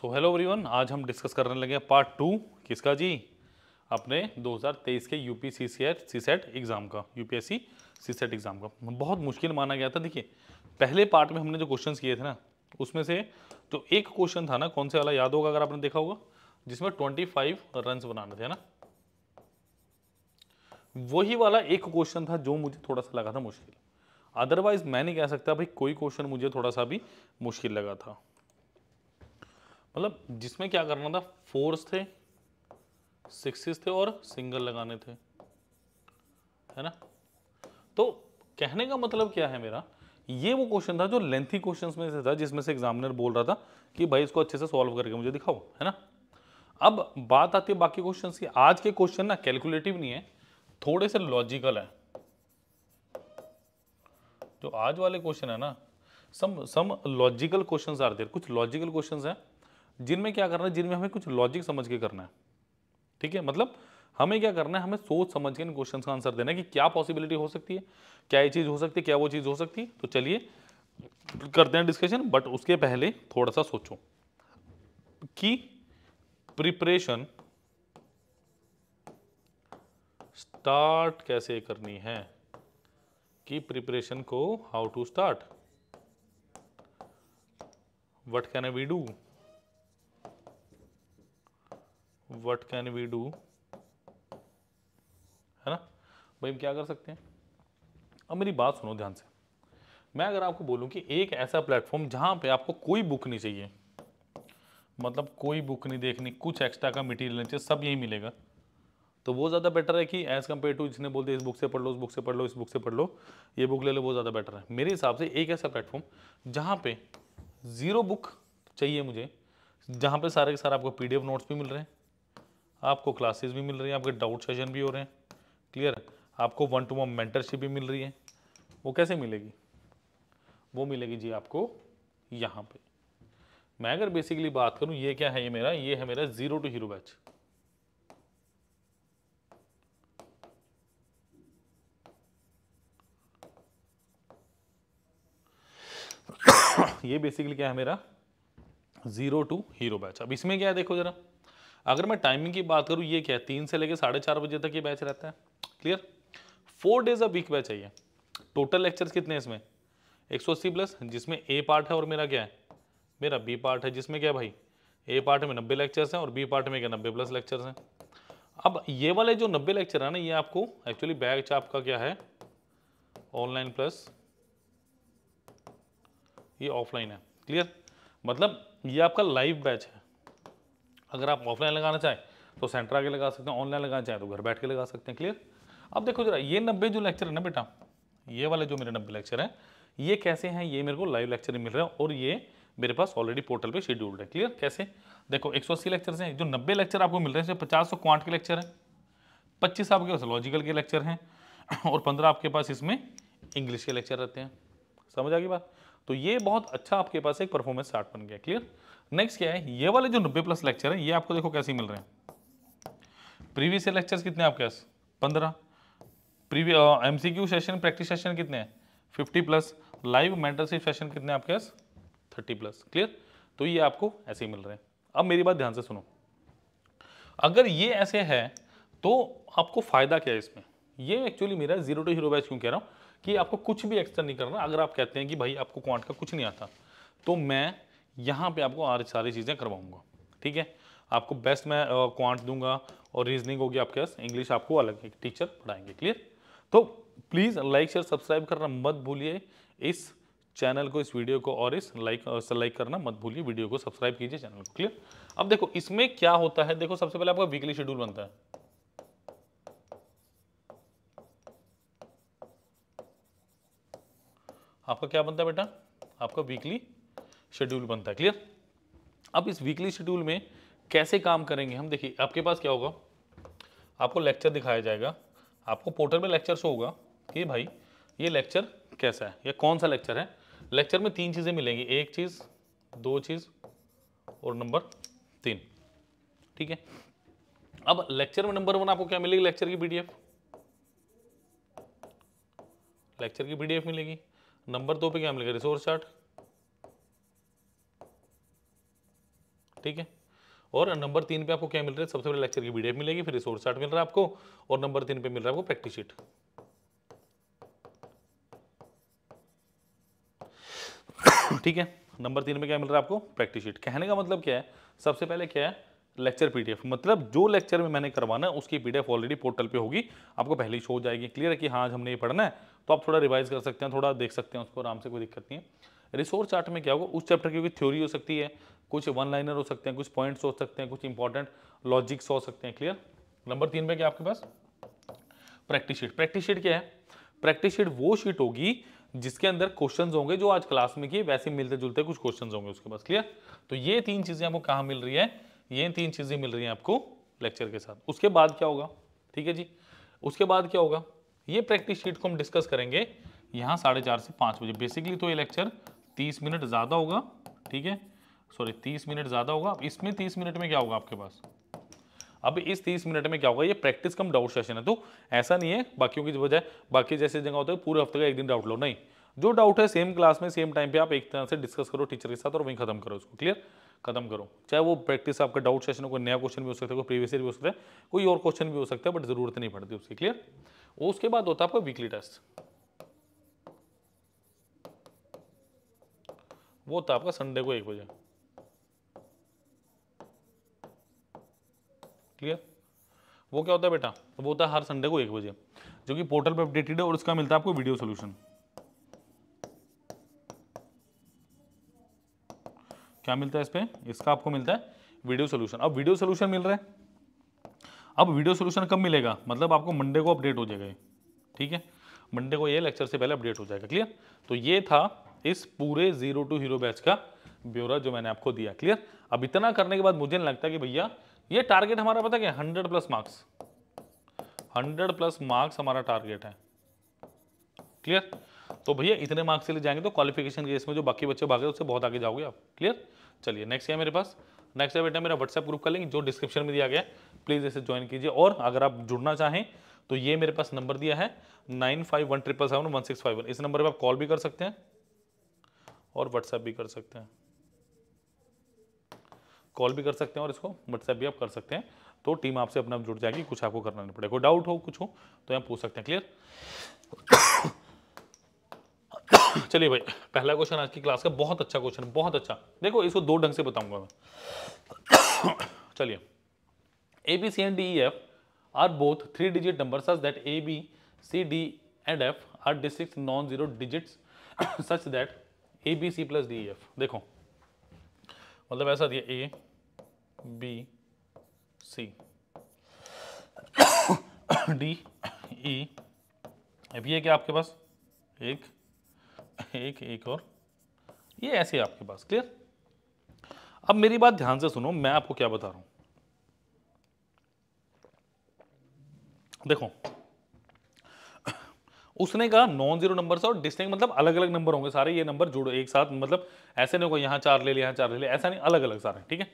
so hello everyone आज हम discuss करने लगे हैं पार्ट टू किसका जी अपने 2023 के U P C C SET exam का U P S C SET exam का बहुत मुश्किल माना गया था देखिए पहले पार्ट में हमने जो क्वेश्चन किए थे ना उसमें से जो एक क्वेश्चन था ना कौन से वाला याद होगा अगर आपने देखा होगा जिसमें ट्वेंटी फाइव रन बनाने थे ना वही वाला एक क्वेश्चन था जो मुझे थोड़ा सा लगा था मुश्किल अदरवाइज मैं नहीं कह सकता भाई कोई क्वेश्चन मुझे थोड़ा सा भी मुश्किल लगा था मतलब जिसमें क्या करना था फोर्स थे सिक्सिस थे और सिंगल लगाने थे है ना तो कहने का मतलब क्या है मेरा ये वो क्वेश्चन था जो लेंथी क्वेश्चंस में से था जिसमें से एग्जामिनर बोल रहा था कि भाई इसको अच्छे से सॉल्व करके मुझे दिखाओ है ना अब बात आती है बाकी क्वेश्चन की आज के क्वेश्चन ना कैलकुलेटिव नहीं है थोड़े से लॉजिकल है जो आज वाले क्वेश्चन है ना some some logical questions are there कुछ लॉजिकल क्वेश्चंस हैं जिनमें क्या करना है जिनमें हमें कुछ लॉजिक समझ के करना है ठीक है मतलब हमें क्या करना है हमें सोच समझ के इन क्वेश्चन का आंसर देना है कि क्या पॉसिबिलिटी हो सकती है क्या ये चीज़ हो सकती है क्या वो चीज़ हो सकती है तो चलिए करते हैं डिस्कशन बट उसके पहले थोड़ा सा सोचो कि प्रिपरेशन स्टार्ट कैसे करनी है कि प्रिपरेशन को how to start what can we do what can we do है ना भाई हम क्या कर सकते हैं अब मेरी बात सुनो ध्यान से मैं अगर आपको बोलूं कि एक ऐसा प्लेटफॉर्म जहां पे आपको कोई बुक नहीं चाहिए मतलब कोई बुक नहीं देखनी कुछ एक्स्ट्रा का मटेरियल चाहिए सब यही मिलेगा तो वो ज़्यादा बेटर है कि एज़ कम्पेयर टू जिसने बोलते इस बुक से पढ़ लो इस बुक से पढ़ लो इस बुक से पढ़ लो ये बुक ले लो वो ज़्यादा बेटर है मेरे हिसाब से एक ऐसा प्लेटफॉर्म जहाँ पे ज़ीरो बुक चाहिए मुझे जहाँ पे सारे के सारे आपको पीडीएफ नोट्स भी मिल रहे हैं आपको क्लासेस भी मिल रही हैं आपके डाउट सेशन भी हो रहे हैं क्लियर आपको वन टू वन मेंटरशिप भी मिल रही है वो कैसे मिलेगी वो मिलेगी जी आपको यहाँ पे मैं अगर बेसिकली बात करूँ ये क्या है ये मेरा ये है मेरा ज़ीरो टू हीरो बैच ये बेसिकली क्या है मेरा ज़ीरो टू हीरो बैच अब इसमें क्या है देखो ज़रा अगर मैं टाइमिंग की बात करूँ ये क्या है तीन से लेकर साढ़े चार बजे तक ये बैच रहता है clear four days a week batch है ये टोटल लेक्चर्स कितने इसमें 180 प्लस जिसमें ए पार्ट है और मेरा क्या है मेरा बी पार्ट है जिसमें क्या भाई ए पार्ट में नब्बे लेक्चर्स हैं और बी पार्ट में क्या नब्बे प्लस लेक्चर्स हैं अब ये वाले जो नब्बे लेक्चर है ना ये आपको एक्चुअली बैच आपका क्या है ऑनलाइन प्लस ये ऑफलाइन है क्लियर मतलब ये आपका लाइव बैच है अगर आप ऑफलाइन लगाना चाहें तो सेंटर आगे लगा सकते हैं ऑनलाइन लगाना चाहें तो घर बैठ के लगा सकते हैं क्लियर अब देखो जरा ये नब्बे जो लेक्चर है ना बेटा ये वाले जो मेरे नब्बे लेक्चर हैं ये कैसे हैं ये मेरे को लाइव लेक्चर मिल रहे हैं और ये मेरे पास ऑलरेडी पोर्टल पे शेड्यूल्ड है क्लियर कैसे देखो एक सौ अस्सी लेक्चर्स हैं जो नब्बे लेक्चर आपको मिल रहे हैं पचास सौ क्वांट के लेक्चर हैं पच्चीस आपके पास लॉजिकल के लेक्चर हैं और पंद्रह आपके पास इसमें इंग्लिश के लेक्चर रहते हैं समझ आ गई बात तो ये बहुत अच्छा आपके पास एक परफॉर्मेंस आर्ट बन गया क्लियर नेक्स्ट क्या है ये वाले जो नब्बे प्लस लेक्चर है ये आपको देखो कैसे मिल रहे हैं प्रीवियस लेक्चर्स कितने आपके पास पंद्रह premium C Q session practice session कितने fifty plus live mentorship session कितने आपके पास थर्टी प्लस क्लियर तो ये आपको ऐसे ही मिल रहे हैं अब मेरी बात ध्यान से सुनो अगर ये ऐसे है तो आपको फ़ायदा क्या है इसमें ये एक्चुअली मेरा जीरो टू हीरो बैच क्यों कह रहा हूँ कि आपको कुछ भी एक्स्ट्रा नहीं करना अगर आप कहते हैं कि भाई आपको क्वांट का कुछ नहीं आता तो मैं यहाँ पे आपको आर सारी चीज़ें करवाऊंगा ठीक है आपको बेस्ट मैं क्वांट दूंगा और रीजनिंग होगी आपके पास इंग्लिश आपको अलग एक टीचर पढ़ाएंगे क्लियर तो प्लीज़ लाइक शेयर सब्सक्राइब करना मत भूलिए इस चैनल को इस वीडियो को और इस लाइक लाइक करना मत भूलिए वीडियो को सब्सक्राइब कीजिए चैनल को क्लियर अब देखो इसमें क्या होता है देखो सबसे पहले आपका वीकली शेड्यूल बनता है आपका क्या बनता है बेटा आपका वीकली शेड्यूल बनता है क्लियर अब इस वीकली शेड्यूल में कैसे काम करेंगे हम देखिए आपके पास क्या होगा आपको लेक्चर दिखाया जाएगा आपको पोर्टल में लेक्चर शो होगा कि भाई ये लेक्चर कैसा है या कौन सा लेक्चर है लेक्चर में तीन चीज़ें मिलेंगी एक चीज़ दो चीज़ और नंबर तीन ठीक है अब लेक्चर में नंबर वन आपको क्या मिलेगी लेक्चर की पीडीएफ लेक्चर की पीडीएफ मिलेगी नंबर दो पे क्या मिलेगा रिसोर्स चार्ट ठीक है और नंबर तीन पे आपको क्या मिल रहा है सबसे पहले लेक्चर की पीडीएफ मिलेगी फिर रिसोर्स चार्ट मिल रहा है आपको और नंबर तीन पे मिल रहा है आपको प्रैक्टिस शीट ठीक है नंबर तीन में क्या मिल रहा है आपको प्रैक्टिस शीट कहने का मतलब क्या है सबसे पहले क्या है लेक्चर पीडीएफ मतलब जो लेक्चर में मैंने करवाना है उसकी पीडीएफ ऑलरेडी पोर्टल पे होगी आपको पहले ही शो हो जाएगी क्लियर है कि हाँ आज हमने ये पढ़ना है तो आप थोड़ा रिवाइज कर सकते हैं थोड़ा देख सकते हैं उसको आराम से कोई दिक्कत नहीं है रिसोर्स चार्ट में क्या होगा उस चैप्टर की थ्योरी हो सकती है कुछ वन लाइनर हो सकते हैं कुछ पॉइंट्स हो सकते हैं कुछ इंपॉर्टेंट लॉजिक्स हो सकते हैं क्लियर नंबर तीन में क्या आपके पास प्रैक्टिस शीट प्रैक्टिस शीट क्या है प्रैक्टिस शीट वो शीट होगी जिसके अंदर क्वेश्चंस होंगे जो आज क्लास में किए वैसे मिलते जुलते कुछ क्वेश्चंस होंगे उसके पास क्लियर तो ये तीन चीज़ें आपको कहाँ मिल रही है ये तीन चीज़ें मिल रही हैं आपको लेक्चर के साथ उसके बाद क्या होगा ठीक है जी उसके बाद क्या होगा ये प्रैक्टिस शीट को हम डिस्कस करेंगे यहाँ साढ़े से पाँच बजे बेसिकली तो ये लेक्चर तीस मिनट ज़्यादा होगा ठीक है सॉरी तीस मिनट ज़्यादा होगा अब इसमें तीस मिनट में क्या होगा आपके पास अब इस तीस मिनट में क्या होगा ये प्रैक्टिस कम डाउट सेशन है तो ऐसा नहीं है बाकियों की वजह बाकी जैसे जगह होता है पूरे हफ्ते का एक दिन डाउट लो नहीं जो डाउट है सेम क्लास में सेम टाइम पे आप एक तरह से डिस्कस करो टीचर के साथ और वहीं खत्म करो उसको क्लियर खत्म करो चाहे वो प्रैक्टिस आपका डाउट सेशन हो कोई नया क्वेश्चन भी हो सकता है कोई प्रीवियस ईयर भी हो सकता है कोई और क्वेश्चन भी हो सकता है बट जरूरत नहीं पड़ती उसकी क्लियर उसके बाद होता है आपका वीकली टेस्ट वो था तो आपका संडे को एक बजे क्लियर वो क्या होता है बेटा तो वो होता है हर संडे को एक बजे जो कि पोर्टल पर अपडेटेड है और उसका मिलता है आपको वीडियो सॉल्यूशन क्या मिलता है इस पर इसका आपको मिलता है वीडियो सोल्यूशन अब वीडियो सॉल्यूशन मिल रहा है अब वीडियो सोल्यूशन कब मिलेगा मतलब आपको मंडे को अपडेट हो जाएगा ठीक है मंडे को ये लेक्चर से पहले अपडेट हो जाएगा क्लियर तो ये था इस पूरे जीरो टू हीरो बैच का ब्यौरा जो मैंने आपको दिया क्लियर अब इतना करने के बाद मुझे नहीं लगता कि भैया ये टारगेट हमारा पता क्या hundred plus marks hundred plus marks हमारा टारगेट है क्लियर तो भैया इतने मार्क्स के लिए जाएंगे तो क्वालिफिकेशन के इसमें जो बाकी बच्चे भागे उससे बहुत आगे जाओगे आप क्लियर चलिए नेक्स्ट है मेरे पास नेक्स्ट है बेटा मेरा व्हाट्सएप ग्रुप का लिंक जो डिस्क्रिप्शन में दिया गया है प्लीज़ इसे ज्वाइन कीजिए और अगर आप जुड़ना चाहें तो ये मेरे पास नंबर दिया है nine five one triple seven one six five one इस नंबर पर आप कॉल भी कर सकते हैं और व्हाट्सएप भी कर सकते हैं कॉल भी कर सकते हैं और इसको व्हाट्सएप भी आप कर सकते हैं तो टीम आपसे अपना जुड़ जाएगी कुछ आपको करना नहीं पड़ेगा कोई डाउट हो कुछ हो तो यहाँ पूछ सकते हैं क्लियर चलिए भाई पहला क्वेश्चन आज की क्लास का बहुत अच्छा क्वेश्चन बहुत अच्छा देखो इसको दो ढंग से बताऊंगा मैं चलिए A B C and D F are both three digit number such that A B C D and F are district non zero digits such that A B C plus D F देखो मतलब ऐसा दिया ए B C D E अब ये क्या आपके पास एक एक एक और ये ऐसे है आपके पास क्लियर अब मेरी बात ध्यान से सुनो मैं आपको क्या बता रहा हूं देखो उसने कहा नॉन जीरो नंबर और डिस्टिंग मतलब अलग अलग नंबर होंगे सारे ये नंबर जोड़ो एक साथ मतलब ऐसे नहीं होगा यहाँ चार ले लिया यहाँ चार ले लिया ऐसा नहीं अलग अलग सारे ठीक है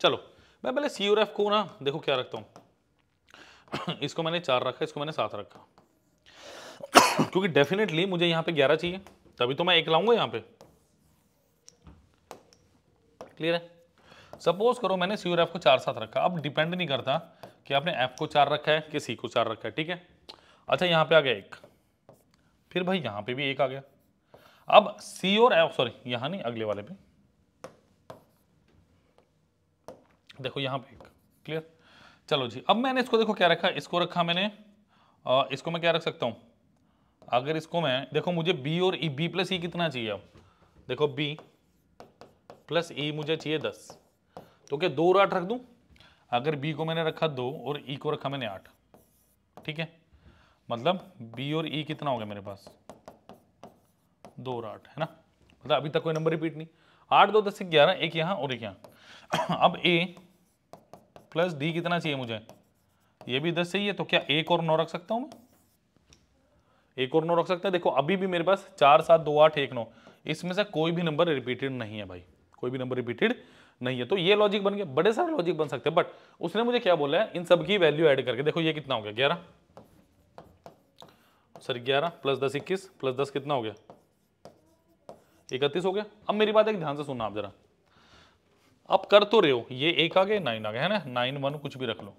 चलो मैं पहले सी और एफ को ना देखो क्या रखता हूँ इसको मैंने चार रखा इसको मैंने सात रखा क्योंकि डेफिनेटली मुझे यहाँ पे ग्यारह चाहिए तभी तो मैं एक लाऊंगा यहाँ पे क्लियर है सपोज करो मैंने सी और एफ को चार साथ रखा अब डिपेंड नहीं करता कि आपने एफ को चार रखा है कि सी को चार रखा है ठीक है अच्छा यहाँ पे आ गया एक फिर भाई यहाँ पे भी एक आ गया अब सी और एफ सॉरी यहाँ नहीं अगले वाले पे देखो यहाँ पे एक क्लियर चलो जी अब मैंने इसको देखो क्या रखा इसको रखा मैंने आ, इसको मैं क्या रख सकता हूँ अगर इसको मैं देखो मुझे बी और ई बी प्लस ई कितना चाहिए अब देखो बी प्लस ई मुझे चाहिए दस तो क्या दो और आठ रख दूँ अगर बी को मैंने रखा दो और ई e को रखा मैंने आठ ठीक है मतलब बी और ई e कितना हो गया मेरे पास दो और आठ है ना मतलब अभी तक कोई नंबर रिपीट नहीं आठ दो दस ग्यारह एक यहाँ और एक यहाँ अब ए प्लस डी कितना चाहिए मुझे ये भी दस चाहिए तो क्या एक और नौ रख सकता हूँ मैं एक और नौ रख सकता है देखो अभी भी मेरे पास चार सात दो आठ एक नौ इसमें से कोई भी नंबर रिपीटेड नहीं है भाई कोई भी नंबर रिपीटेड नहीं है तो ये लॉजिक बन गया बड़े सारे लॉजिक बन सकते हैं बट उसने मुझे क्या बोला है इन सब की वैल्यू ऐड करके देखो ये कितना हो गया ग्यारह सर ग्यारह प्लस दस इक्कीस प्लस दस कितना हो गया इकतीस हो गया अब मेरी बात एक ध्यान से सुनना आप जरा आप कर तो रहे हो ये एक आ गए नाइन आ गए है ना नाइन वन कुछ भी रख लो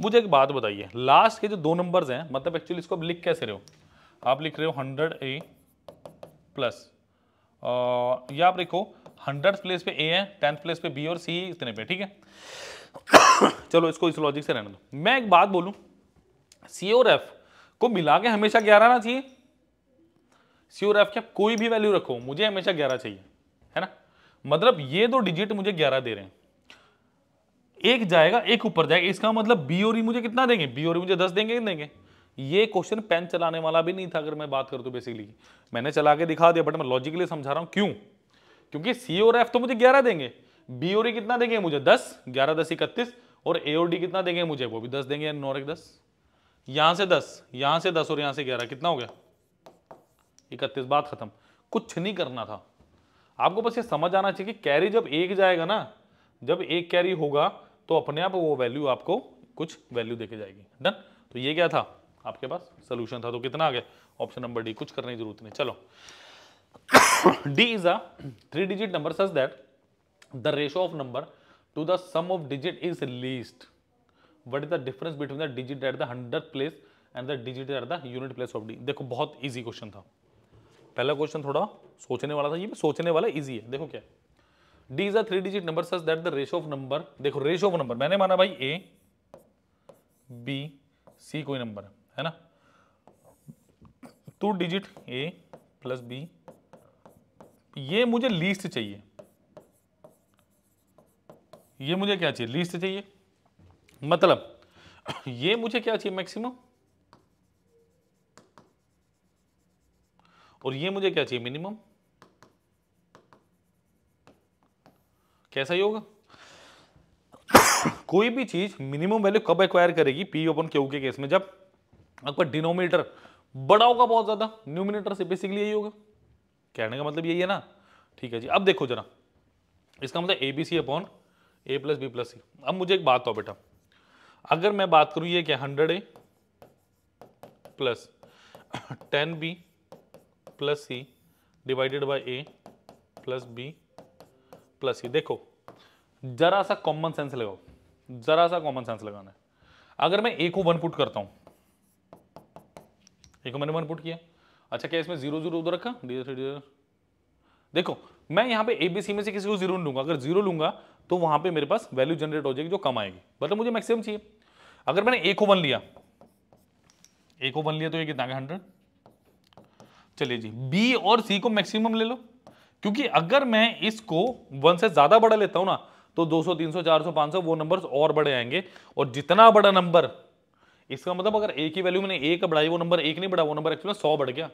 मुझे एक बात बताइए लास्ट के जो दो नंबर्स हैं मतलब एक्चुअली इसको आप लिख कैसे रहे हो आप लिख रहे हो हंड्रेड ए प्लस या आप लिखो हंड्रेड प्लेस पे ए है टेंथ प्लेस पे बी और सी इतने पे ठीक है चलो इसको इस लॉजिक से रहने दो मैं एक बात बोलूँ सी और एफ को मिला के हमेशा ग्यारह ना चाहिए सी और एफ क्या कोई भी वैल्यू रखो मुझे हमेशा ग्यारह चाहिए है ना मतलब ये दो डिजिट मुझे ग्यारह दे रहे हैं एक जाएगा एक ऊपर जाएगा इसका मतलब बी और ई e मुझे कितना देंगे बी और ई e मुझे दस देंगे कि देंगे ये क्वेश्चन पेन चलाने वाला भी नहीं था अगर मैं बात करूँ तो बेसिकली मैंने चला के दिखा दिया बट मैं लॉजिकली समझा रहा हूँ क्यों क्योंकि सी और एफ तो मुझे ग्यारह देंगे बी और ई e कितना देंगे मुझे दस ग्यारह दस इकतीस और ए और डी कितना देंगे मुझे वो भी दस देंगे नौ एक दस यहां से दस यहां से दस और यहां से ग्यारह कितना हो गया इकतीस बात खत्म कुछ नहीं करना था आपको बस ये समझ आना चाहिए कि कैरी जब एक जाएगा ना जब एक कैरी होगा तो अपने आप वो वैल्यू आपको कुछ वैल्यू देके जाएगी डन तो ये क्या था आपके पास सोल्यूशन था तो कितना आ गया ऑप्शन नंबर डी कुछ करने की जरूरत नहीं चलो D is a three digit number such that the ratio of number to the sum of digit is least what is the difference between the digit at the hundred place and the digit at the unit place of D देखो बहुत easy question था पहला question थोड़ा सोचने वाला था ये सोचने वाला ईजी है देखो क्या D is a three digit number such that the ratio of number देखो रेशो ऑफ नंबर मैंने माना भाई ए बी सी कोई नंबर है ना two digit A plus B ये मुझे लीस्ट चाहिए ये मुझे क्या चाहिए लीस्ट चाहिए मतलब ये मुझे क्या चाहिए मैक्सिमम और ये मुझे क्या चाहिए मिनिमम कैसा ही होगा कोई भी चीज मिनिमम वैल्यू कब एक्वायर करेगी पी ओपन क्यू के केस में जब आपका डिनोमिनेटर बड़ा होगा बहुत ज्यादा न्यूमिनेटर से बेसिकली यही होगा कहने का मतलब यही है ना ठीक है जी अब देखो जरा इसका मतलब A B C upon A plus B plus C अब मुझे एक बात हो बेटा अगर मैं बात करूं ये क्या hundred A plus ten B plus C divided by A plus B plus C देखो जरा सा कॉमन सेंस लगाओ जरा सा कॉमन सेंस लगाना है अगर मैं ए को वन पुट करता हूं ए को मैंने वन पुट किया अच्छा क्या इसमें जीरो जीरो उधर रखा देखो मैं यहां पे एबीसी में से किसी को जीरो लूंगा अगर जीरो लूंगा तो वहां पे मेरे पास वैल्यू जनरेट हो जाएगी जो कम आएगी मतलब मुझे मैक्सिमम चाहिए अगर मैंने एक ओवन लिया एक ओवन लिया तो ये कितना हंड्रेड चलिए जी बी और सी को मैक्सिमम ले लो क्योंकि अगर मैं इसको वन से ज्यादा बड़ा लेता हूं ना तो 200, 300, 400, 500 वो नंबर्स और बड़े आएंगे और जितना बड़ा नंबर इसका मतलब अगर ए की वैल्यू मैंने एक बढ़ाई वो नंबर एक नहीं बढ़ा वो नंबर एक्चुअली सौ बढ़ गया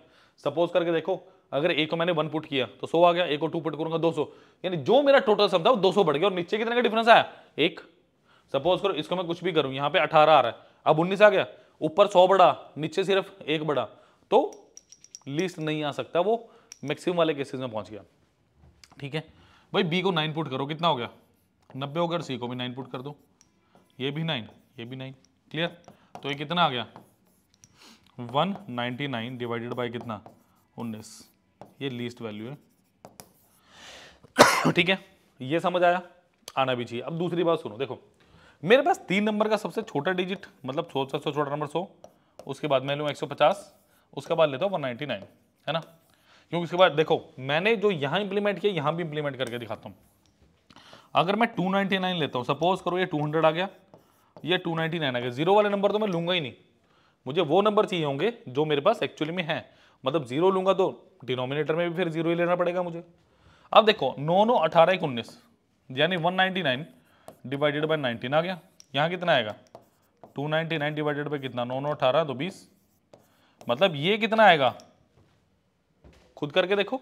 सपोज करके देखो अगर ए को मैंने वन पुट किया तो सौ आ गया ए को टू पुट करूंगा दो सौ यानी जो मेरा टोटल सब था वो दो सौ बढ़ गया और नीचे कितने का डिफरेंस आया एक सपोज करो इसको मैं कुछ भी करूँ यहाँ पे अठारह आ रहा है अब उन्नीस आ गया ऊपर सौ बढ़ा नीचे सिर्फ एक बढ़ा तो लिस्ट नहीं आ सकता वो मैक्सिमम वाले केसेस में पहुंच गया ठीक है भाई बी को नाइन पुट करो कितना हो गया नब्बे हो गया सी को भी नाइन पुट कर दो ये भी नाइन ये भी नाइन क्लियर तो ये कितना आ गया 199 डिवाइडेड बाय कितना 19 ये लीस्ट वैल्यू है ठीक है ये समझ आया आना भी चाहिए अब दूसरी बात सुनो देखो मेरे पास तीन नंबर का सबसे छोटा डिजिट मतलब सबसे छोटा नंबर सौ उसके बाद मैं लूँ 150 उसके बाद लेता हूँ 199 है ना क्योंकि उसके बाद देखो मैंने जो यहाँ इंप्लीमेंट किया यहाँ भी इंप्लीमेंट करके दिखाता हूँ अगर मैं 299 लेता हूँ सपोज करो ये 200 आ गया ये 299 आ गया जीरो वाले नंबर तो मैं लूँगा ही नहीं मुझे वो नंबर चाहिए होंगे जो मेरे पास एक्चुअली में है मतलब जीरो लूँगा तो डिनोमिनेटर में भी फिर जीरो ही लेना पड़ेगा मुझे अब देखो नौ नौ अठारह एक उन्नीस यानी one ninety nine divided by nineteen आ गया यहाँ कितना आएगा two ninety nine divided by कितना नौ नौ अठारह दो तो बीस मतलब ये कितना आएगा खुद करके देखो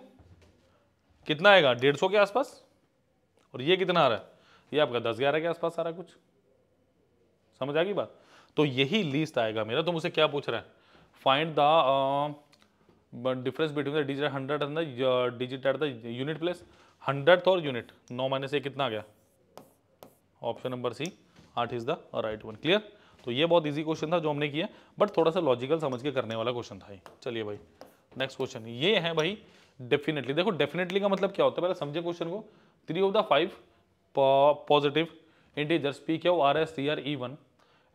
कितना आएगा डेढ़ सौ के आसपास और ये कितना आ रहा है ये आपका दस ग्यारह के आसपास सारा कुछ समझ आ गई बात तो यही लिस्ट आएगा मेरा तो मुझसे क्या पूछ रहा है find the difference between the digit hundred and the digit at the unit place hundred और यूनिट नौ माइनस ए कितना आ गया ऑप्शन नंबर सी आठ is the right one clear तो ये बहुत इजी क्वेश्चन था जो हमने किया बट थोड़ा सा लॉजिकल समझ के करने वाला क्वेश्चन था चलिए भाई नेक्स्ट क्वेश्चन ये है भाई डेफिनेटली देखो डेफिनेटली का मतलब क्या होता है पहले समझे क्वेश्चन को three of the five positive integers P Q R S C are even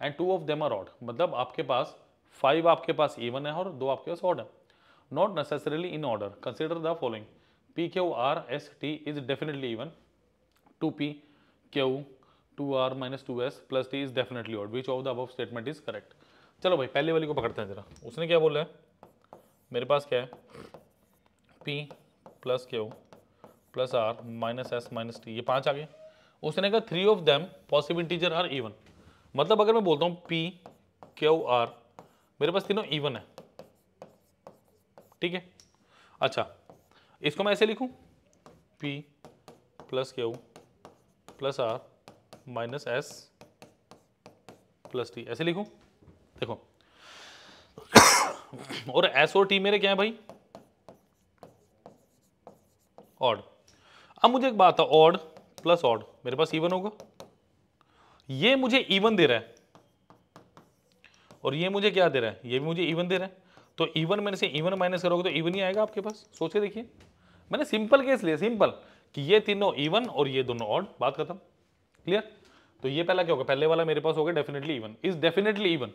and two of them are odd मतलब आपके पास फाइव आपके पास इवन है और दो आपके पास ऑड है not necessarily in order consider the following P Q R S T is definitely even two P Q two R minus two S plus T is definitely odd which of the above statement is correct चलो भाई पहले वाली को पकड़ते हैं जरा उसने क्या बोला है मेरे पास क्या है P plus Q plus R minus S minus T ये पाँच आ गए उसने कहा three of them possibilities are even मतलब अगर मैं बोलता हूं पी क्यू आर मेरे पास तीनों इवन है ठीक है अच्छा इसको मैं ऐसे लिखूं P plus Q plus R minus S plus T ऐसे लिखूं देखो और एस और टी मेरे क्या है भाई ऑड अब मुझे एक बात है ऑड प्लस ऑड मेरे पास इवन होगा ये मुझे इवन दे रहा है और ये मुझे क्या दे रहा है ये भी मुझे इवन दे रहा है तो इवन मैंने से इवन माइनस करोगे तो इवन ही आएगा आपके पास सोच के देखिए मैंने सिंपल केस लिया सिंपल कि ये तीनों इवन और ये दोनों ऑड बात खत्म क्लियर तो ये पहला क्या होगा पहले वाला मेरे पास होगा definitely even is definitely even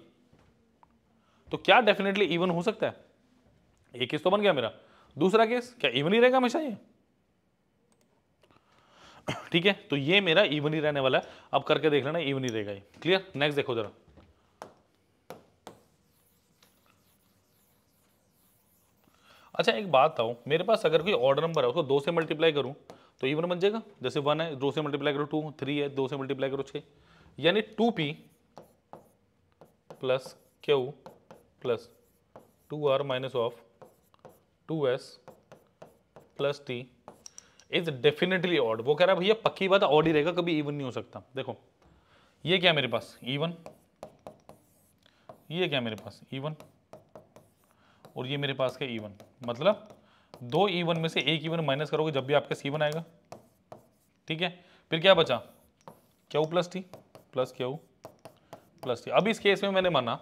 तो क्या डेफिनेटली इवन हो सकता है एक केस तो बन गया मेरा दूसरा केस क्या इवन ही रहेगा हमेशा ये ठीक है तो ये मेरा इवन ही रहने वाला है अब करके देख लेना इवन ही रहेगा क्लियर नेक्स्ट देखो जरा अच्छा एक बात आओ मेरे पास अगर कोई ऑर्डर नंबर है उसको दो से मल्टीप्लाई करूं तो इवन बन जाएगा जैसे वन है दो से मल्टीप्लाई करो टू थ्री है दो से मल्टीप्लाई करो छ यानी two P plus Q plus two R minus of two S plus T is definitely odd वो कह रहा है भैया पक्की बात ऑड ही रहेगा कभी इवन नहीं हो सकता देखो ये क्या मेरे पास इवन ये क्या मेरे पास इवन और ये मेरे पास क्या इवन मतलब दो इवन में से एक इवन माइनस करोगे जब भी आपका सीवन आएगा ठीक है फिर क्या बचा Q plus T plus Q plus T अब इस केस में मैंने माना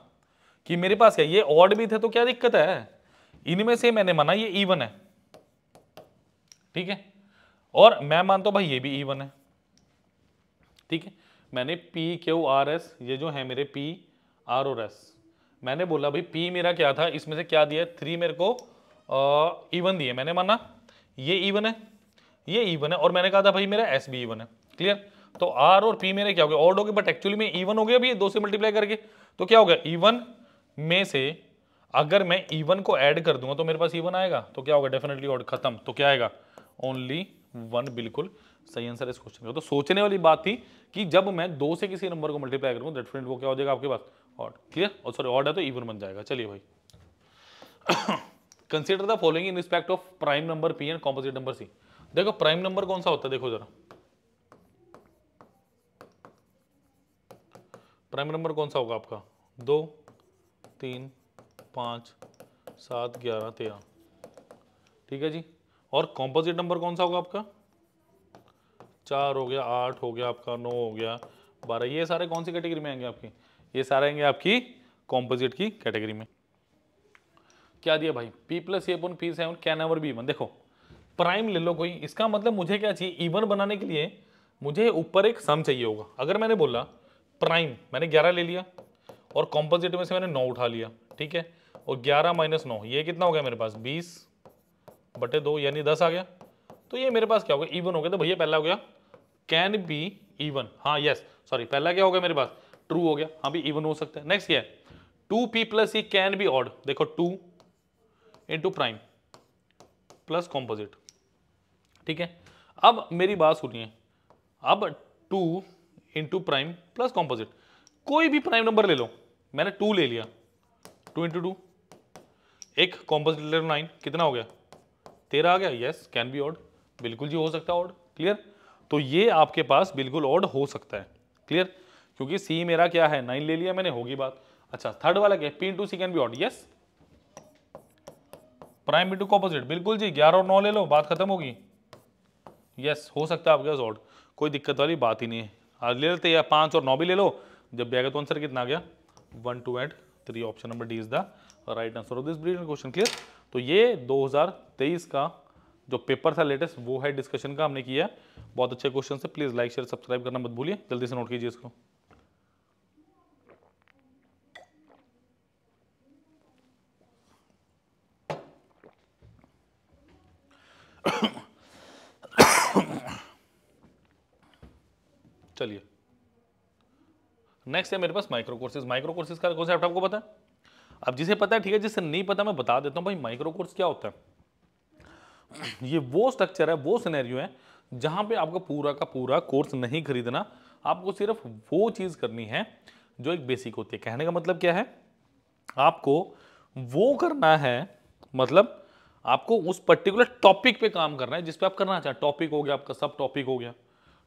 कि मेरे पास है ये ऑड भी थे तो क्या दिक्कत है इनमें से मैंने माना ये इवन है ठीक है और मैं मानता हूँ भाई ये भी ई है ठीक है मैंने पी क्यू आर एस ये जो है मेरे पी आर और एस मैंने बोला भाई पी मेरा क्या था इसमें से क्या दिया थ्री मेरे को ईवन दिए मैंने माना ये ईवन है ये ईवन है और मैंने कहा था भाई मेरा एस भी ईवन है क्लियर तो आर और पी मेरे क्या हो गया ऑर्ड हो गए बट एक्चुअली में ईवन हो गया अभी दो से मल्टीप्लाई करके तो क्या हो गया ईवन में से अगर मैं ईवन को ऐड कर दूंगा तो मेरे पास ईवन आएगा तो क्या होगा डेफिनेटली ऑर्ड खत्म तो क्या आएगा ओनली वन बिल्कुल सही आंसर इस क्वेश्चन का तो सोचने वाली बात थी कि जब मैं दो से किसी नंबर को मल्टीप्लाई करूँगा डेफिनेट वो क्या हो जाएगा आपके पास ऑड क्लियर और सॉरी ऑड है तो इवन बन जाएगा चलिए भाई consider the following in respect of prime number P and composite number C देखो प्राइम नंबर कौन सा होता है देखो जरा प्राइम नंबर कौन सा होगा आपका दो तीन पाँच सात ग्यारह तेरह ठीक है जी और कॉम्पोजिट नंबर कौन सा होगा आपका चार हो गया आठ हो गया आपका नौ हो गया बारह ये सारे कौन सी कैटेगरी में आएंगे आपके ये सारे आएंगे आपकी कॉम्पोजिट की कैटेगरी में क्या दिया भाई P plus A P seven can ever be even देखो प्राइम ले लो कोई इसका मतलब मुझे क्या चाहिए इवन बनाने के लिए मुझे ऊपर एक सम चाहिए होगा अगर मैंने बोला प्राइम मैंने ग्यारह ले लिया और कॉम्पोजिट में से मैंने नौ उठा लिया ठीक है और ग्यारह माइनस नौ ये कितना हो गया मेरे पास बीस बटे दो यानी दस आ गया तो ये मेरे पास क्या होगा इवन हो गया तो भैया पहला हो गया कैन बी इवन हाँ यस सॉरी पहला क्या हो गया मेरे पास ट्रू हो गया हाँ भी इवन हो सकता है नेक्स्ट क्या two P plus E can be odd देखो two into prime plus composite ठीक है अब मेरी बात सुनिए अब two into prime plus composite कोई भी प्राइम नंबर ले लो मैंने टू ले लिया टू इंटू टू एक कॉम्पोजिट ले लो नाइन कितना हो गया तेरह आ गया यस कैन बी ऑड बिल्कुल जी हो सकता है ऑड क्लियर तो ये आपके पास बिल्कुल ऑड हो सकता है क्लियर क्योंकि सी मेरा क्या है नाइन ले लिया मैंने होगी बात अच्छा थर्ड वाला क्या P into C can be odd yes prime into composite बिल्कुल जी ग्यारह और नौ ले लो बात खत्म होगी यस हो सकता है आपके पास ऑड कोई दिक्कत वाली बात ही नहीं है आज ले लेते या पांच और नौ भी ले लो जब भी आएगा तो आंसर कितना आ गया one two and three option number D is the right answer of this brilliant question clear तो ये 2023 का जो पेपर था लेटेस्ट वो है डिस्कशन का हमने किया बहुत अच्छे क्वेश्चन से प्लीज़ लाइक शेयर सब्सक्राइब करना मत भूलिए जल्दी से नोट कीजिए इसको चलिए नेक्स्ट है मेरे पास माइक्रो कोर्सेज माइक्रो कोर्सेज का सा आपको पता है अब जिसे पता है ठीक है जिसे नहीं पता मैं बता देता हूँ भाई माइक्रो कोर्स क्या होता है ये वो स्ट्रक्चर है वो सिनेरियो है जहाँ पे आपको पूरा का पूरा कोर्स नहीं खरीदना आपको सिर्फ वो चीज़ करनी है जो एक बेसिक होती है कहने का मतलब क्या है आपको वो करना है मतलब आपको उस पर्टिकुलर टॉपिक पे काम करना है जिस पे आप करना चाहें टॉपिक हो गया आपका सब टॉपिक हो गया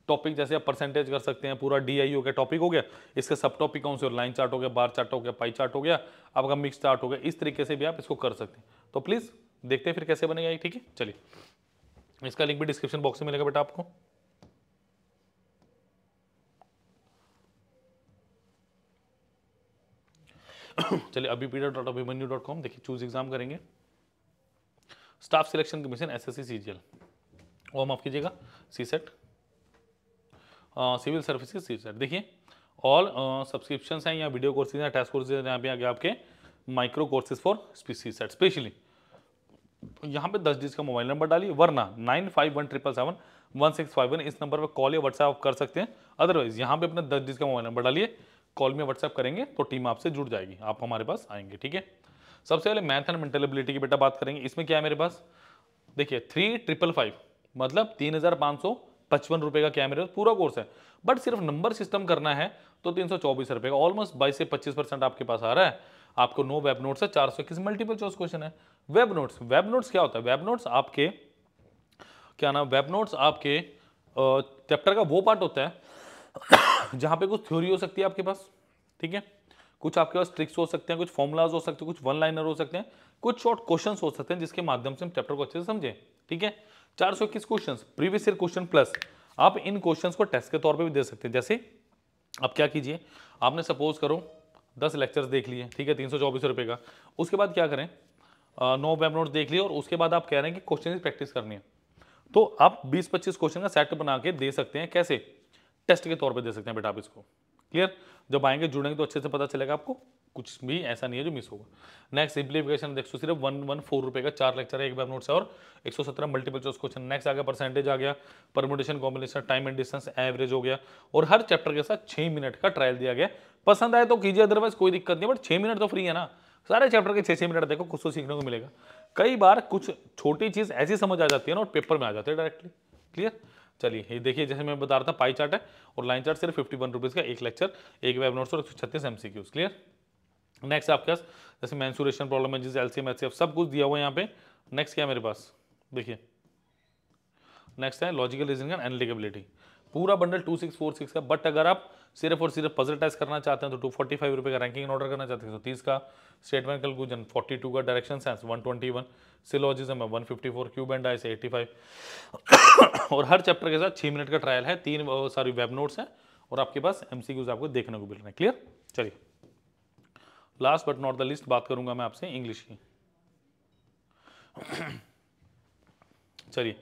टॉपिक जैसे आप परसेंटेज कर सकते हैं पूरा डी आई ओ का टॉपिक हो गया इसके सब टॉपिक कौन से लाइन चार्ट हो गया बार चार्ट हो गया पाई चार्ट हो गया आपका मिक्स चार्ट हो गया इस तरीके से भी आप इसको कर सकते हैं तो प्लीज़ देखते हैं फिर कैसे बनेगा ये ठीक है चलिए इसका लिंक भी डिस्क्रिप्शन बॉक्स में मिलेगा बेटा आपको चलिए अभी P dot Abhimanyu dot com देखिए चूज एग्जाम करेंगे staff selection commission S S C G L वो हम आप कीजिएगा सी सेट सिविल सर्विस के सीट देखिए ऑल सब्सक्रिप्शन हैं या वीडियो कोर्सेज हैं टेस्ट कोर्सेज हैं यहाँ पे आगे आपके micro courses for C SET specially यहाँ पे दस डिज का मोबाइल नंबर डालिए वरना nine five one triple seven one six five one इस नंबर पर कॉल या व्हाट्सएप कर सकते हैं अदरवाइज यहाँ पे अपना दस डिज का मोबाइल नंबर डालिए कॉल में व्हाट्सएप करेंगे तो टीम आपसे जुड़ जाएगी आप हमारे पास आएंगे ठीक है सबसे पहले मैथ एंड मेंटल एबिलिटी की बेटा बात करेंगे इसमें क्या है मेरे पास देखिए थ्री ट्रिपल फाइव मतलब तीन हज़ार पाँच सौ पचपन रुपए का कैमरे पूरा कोर्स है बट सिर्फ नंबर सिस्टम करना है तो तीन सौ चौबीस रुपए का ऑलमोस्ट बाईस से पच्चीस परसेंट आपके पास आ रहा है आपको नो वेब नोट्स है चार सौ इक्कीस मल्टीपल चॉइस क्वेश्चन है वेब नोट्स वेब नोट्स क्या होता है वेब नोट्स आपके क्या नाम वेब नोट्स आपके चैप्टर का वो पार्ट होता है जहां पे कुछ थ्योरी हो सकती है आपके पास ठीक है कुछ आपके पास ट्रिक्स हो सकते हैं कुछ फॉर्मुलाज हो सकते हैं कुछ वन लाइनर हो सकते हैं कुछ शॉर्ट क्वेश्चंस हो सकते हैं जिसके माध्यम से हम चैप्टर को अच्छे से समझें ठीक है चार सौ इक्कीस question previous year question plus आप इन क्वेश्चन को टेस्ट के तौर पर भी दे सकते हैं जैसे आप क्या कीजिए आपने सपोज करो दस लेक्चर्स देख लिए ठीक है तीन सौ चौबीस रुपये का उसके बाद क्या करें नौ वेब नोट देख लिए और उसके बाद आप कह रहे हैं कि क्वेश्चन प्रैक्टिस करनी है तो आप बीस पच्चीस क्वेश्चन का सेट बना के दे सकते हैं कैसे टेस्ट के तौर पर दे सकते हैं बेटा आप इसको क्लियर जब आएंगे जुड़ेंगे तो अच्छे से पता चलेगा आपको कुछ भी ऐसा नहीं है जो मिस होगा नेक्स्ट सिंप्लीफिकेशन देख सो सिर्फ वन वन फोर रुपये का चार लेक्चर है एक बार नोट्स है और एक सौ सत्रह मल्टीपल चॉइस क्वेश्चन नेक्स्ट आ गया परसेंटेज आ गया permutation combination time and distance average हो गया और हर चैप्टर के साथ छः मिनट का ट्रायल दिया गया पसंद आए तो कीजिए अदरवाइज कोई दिक्कत नहीं बट छः मिनट तो फ्री है ना सारे चैप्टर के छः छः मिनट देखो कुछ तो सीखने को मिलेगा कई बार कुछ छोटी चीज़ ऐसी समझ आ जाती है ना और पेपर में आ जाते हैं डायरेक्टली क्लियर चलिए ये देखिए जैसे मैं बता रहा था पाई चार्ट है और लाइन चार्ट सिर्फ फिफ्टी वन रुपीज़ का एक लेक्चर एक वेब नोट्स और एक सौ छत्तीस M C Qs clear next आपके पास जैसे मैंसूरेशन प्रॉब्लम है जैसे एलसीएम एचसीएफ सब कुछ दिया हुआ है यहाँ पे नेक्स्ट क्या है मेरे पास देखिए नेक्स्ट है लॉजिकल रीजनिंग एंड एनालिकेबिलिटी पूरा bundle two six four six का बट अगर आप सिर्फ और सिर्फ पजल टेस्ट करना चाहते हैं तो टू फोर्टी फाइव रुपये का रैंकिंग ऑर्डर करना चाहते हैं तो तीस का स्टेटमेंट गुजन फोर्टी टू का direction sense one twenty one syllogism है one fifty four cube and आई से फाइव और हर चैप्टर के साथ छः मिनट का ट्रायल है तीन सारी वेब नोट्स हैं और आपके पास एम आपको देखने को मिल रहे हैं क्लियर चलिए last but not the least बात करूंगा मैं आपसे इंग्लिश की चलिए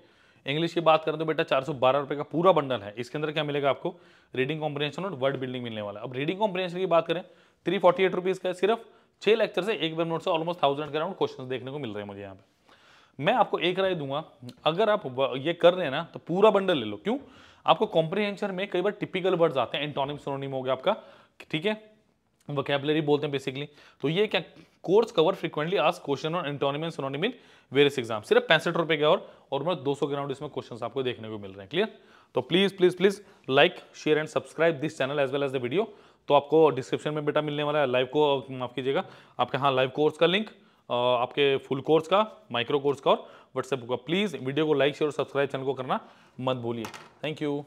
इंग्लिश की बात करें तो बेटा चार सौ बारह रुपए का पूरा बंडल है इसके अंदर क्या मिलेगा आपको रीडिंग कॉम्प्रिहेंशन और वर्ड बिल्डिंग मिलने वाला अब रीडिंग कॉम्प्रेंशन की बात करें थ्री फोर्टी एट रुपीज़ का सिर्फ छह लेक्चर से एक बार नोट से ऑलमोस्ट थाउजेंड अराउंड क्वेश्चन देखने को मिल रहे हैं मुझे यहाँ पे मैं आपको एक राय दूंगा अगर आप ये कर रहे हैं ना तो पूरा बंडल ले लो क्यों आपको कॉम्प्रिहेंशन में कई बार टिपिकल वर्ड्स आते हैं एंटोनिम सोनोनिम हो गया आपका ठीक है वोकेबलरी बोलते हैं बेसिकली तो ये क्या कोर्स कवर फ्रीक्वेंटली आज क्वेश्चन और antonym and synonym in various exam सिर्फ पैंसठ रुपए के और और दो 200 ग्राउंड इसमें क्वेश्चन आपको देखने को मिल रहे हैं क्लियर तो please please please like share and subscribe this channel as well as the video तो आपको डिस्क्रिप्शन में बेटा मिलने वाला है लाइव को माफ कीजिएगा आपके हाँ लाइव कोर्स का लिंक आपके फुल कोर्स का माइक्रो कोर्स का और व्हाट्सएप का प्लीज़ वीडियो को लाइक शेयर और सब्सक्राइब चैनल को करना मत भूलिए थैंक यू